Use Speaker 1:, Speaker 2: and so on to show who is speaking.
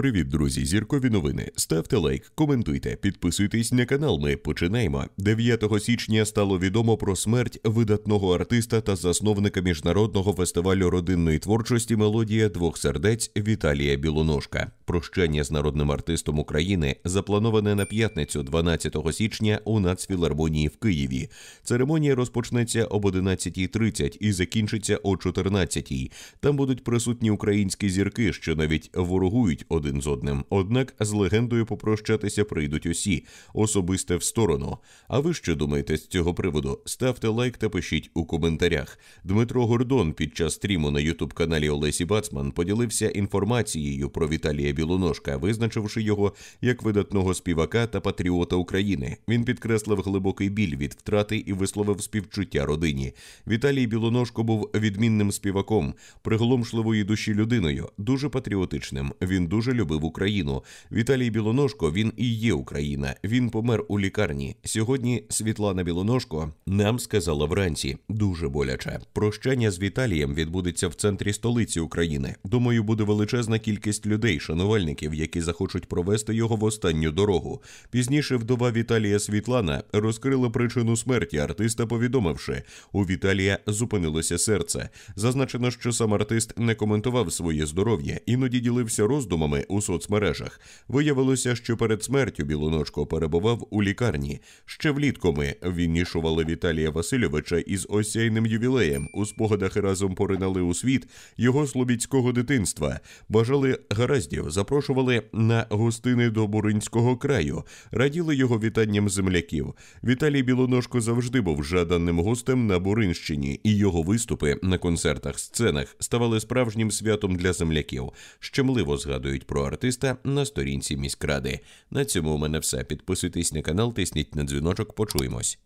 Speaker 1: Привіт, друзі! Зіркові новини. Ставте лайк, коментуйте, підписуйтесь на канал. Ми починаємо. 9 січня стало відомо про смерть видатного артиста та засновника міжнародного фестивалю родинної творчості Мелодія двох сердець Віталія Білоножка. Прощання з народним артистом України заплановане на п'ятницю, 12 січня, у Нацфілармонії в Києві. Церемонія розпочнеться об 11.30 і закінчиться о 14.00. Там будуть присутні українські зірки, що навіть ворогують один один з одним. Однак з легендою попрощатися прийдуть усі, особисте в сторону. А ви що думаєте з цього приводу? Ставте лайк та пишіть у коментарях. Дмитро Гордон під час стріму на ютуб каналі Олесі Бацман поділився інформацією про Віталія Білоножка, визначивши його як видатного співака та патріота України. Він підкреслив глибокий біль від втрати і висловив співчуття родині. Віталій Білоножко був відмінним співаком, приголомшливої душі людиною, дуже патріотичним. Він дуже дуже любив Україну. Віталій Білоножко він і є Україна. Він помер у лікарні. Сьогодні Світлана Білоножко нам сказала вранці дуже боляче. Прощання з Віталієм відбудеться в центрі столиці України. Думаю, буде величезна кількість людей, шанувальників, які захочуть провести його в останню дорогу. Пізніше вдова Віталія Світлана розкрила причину смерті артиста, повідомивши, у Віталія зупинилося серце. Зазначено, що сам артист не коментував своє здоров'я, іноді ділився роздумами у соцмережах. Виявилося, що перед смертю Білоночко перебував у лікарні. Ще влітку ми вінішували Віталія Васильовича із осяйним ювілеєм. У спогадах разом поринали у світ його слобідського дитинства. Бажали гараздів, запрошували на гостини до Буринського краю, раділи його вітанням земляків. Віталій Білоножко завжди був жаданим гостем на Буринщині, і його виступи на концертах, сценах ставали справжнім святом для земляків. Щемливо згадують про артиста на сторінці міськради. На цьому у мене все. Підписуйтесь на канал, тисніть на дзвіночок. Почуємось.